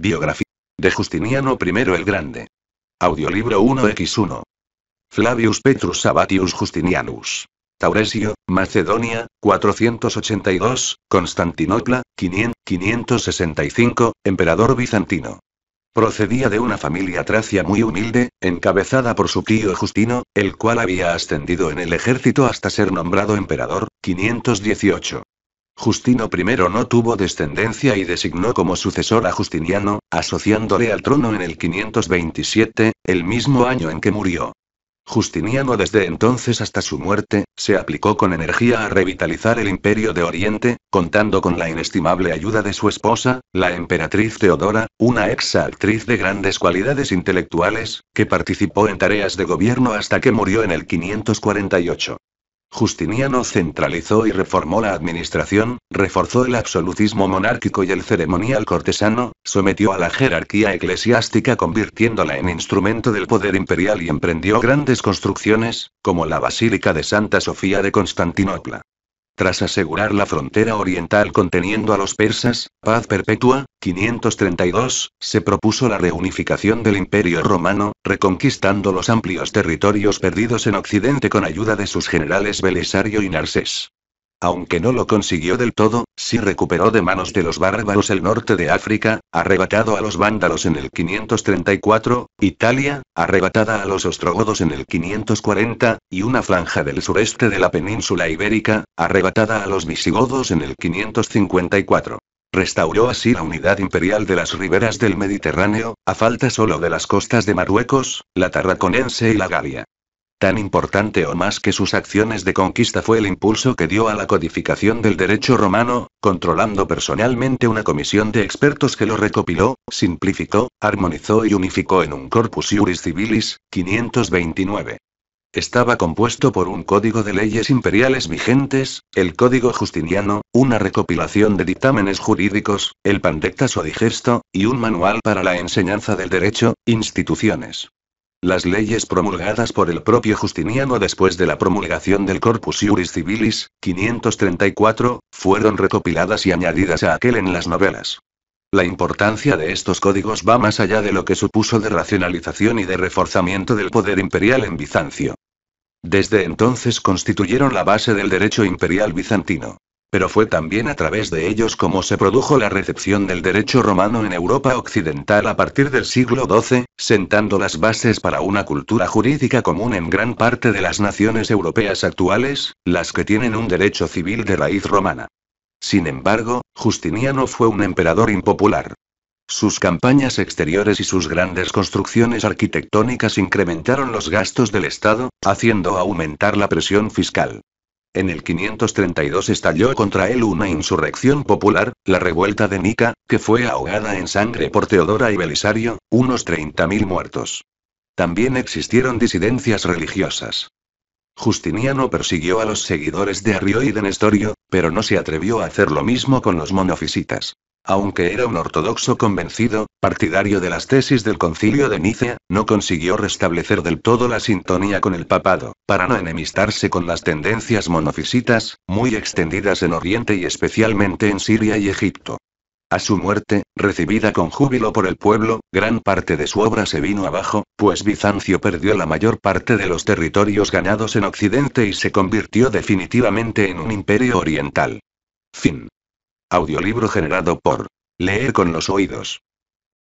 Biografía de Justiniano I el Grande. Audiolibro 1x1. Flavius Petrus Sabatius Justinianus. Tauresio, Macedonia, 482, Constantinopla, 500, 565, emperador bizantino. Procedía de una familia tracia muy humilde, encabezada por su tío Justino, el cual había ascendido en el ejército hasta ser nombrado emperador, 518. Justino I no tuvo descendencia y designó como sucesor a Justiniano, asociándole al trono en el 527, el mismo año en que murió. Justiniano desde entonces hasta su muerte, se aplicó con energía a revitalizar el imperio de Oriente, contando con la inestimable ayuda de su esposa, la emperatriz Teodora, una ex actriz de grandes cualidades intelectuales, que participó en tareas de gobierno hasta que murió en el 548. Justiniano centralizó y reformó la administración, reforzó el absolutismo monárquico y el ceremonial cortesano, sometió a la jerarquía eclesiástica convirtiéndola en instrumento del poder imperial y emprendió grandes construcciones, como la Basílica de Santa Sofía de Constantinopla. Tras asegurar la frontera oriental conteniendo a los persas, paz perpetua, 532, se propuso la reunificación del Imperio Romano, reconquistando los amplios territorios perdidos en Occidente con ayuda de sus generales Belisario y Narsés. Aunque no lo consiguió del todo, sí recuperó de manos de los bárbaros el norte de África, arrebatado a los vándalos en el 534, Italia, arrebatada a los ostrogodos en el 540, y una franja del sureste de la península ibérica, arrebatada a los visigodos en el 554. Restauró así la unidad imperial de las riberas del Mediterráneo, a falta solo de las costas de Marruecos, la Tarraconense y la Galia. Tan importante o más que sus acciones de conquista fue el impulso que dio a la codificación del derecho romano, controlando personalmente una comisión de expertos que lo recopiló, simplificó, armonizó y unificó en un corpus iuris civilis, 529. Estaba compuesto por un código de leyes imperiales vigentes, el Código Justiniano, una recopilación de dictámenes jurídicos, el Pandectas o Digesto, y un manual para la enseñanza del derecho, instituciones. Las leyes promulgadas por el propio Justiniano después de la promulgación del Corpus Iuris Civilis, 534, fueron recopiladas y añadidas a aquel en las novelas. La importancia de estos códigos va más allá de lo que supuso de racionalización y de reforzamiento del poder imperial en Bizancio. Desde entonces constituyeron la base del derecho imperial bizantino. Pero fue también a través de ellos como se produjo la recepción del derecho romano en Europa Occidental a partir del siglo XII, sentando las bases para una cultura jurídica común en gran parte de las naciones europeas actuales, las que tienen un derecho civil de raíz romana. Sin embargo, Justiniano fue un emperador impopular. Sus campañas exteriores y sus grandes construcciones arquitectónicas incrementaron los gastos del Estado, haciendo aumentar la presión fiscal. En el 532 estalló contra él una insurrección popular, la revuelta de Nica, que fue ahogada en sangre por Teodora y Belisario, unos 30.000 muertos. También existieron disidencias religiosas. Justiniano persiguió a los seguidores de Arrio y de Nestorio, pero no se atrevió a hacer lo mismo con los monofisitas. Aunque era un ortodoxo convencido, partidario de las tesis del concilio de Nicea, no consiguió restablecer del todo la sintonía con el papado, para no enemistarse con las tendencias monofisitas, muy extendidas en Oriente y especialmente en Siria y Egipto. A su muerte, recibida con júbilo por el pueblo, gran parte de su obra se vino abajo, pues Bizancio perdió la mayor parte de los territorios ganados en Occidente y se convirtió definitivamente en un imperio oriental. Fin. Audiolibro generado por Leer con los oídos.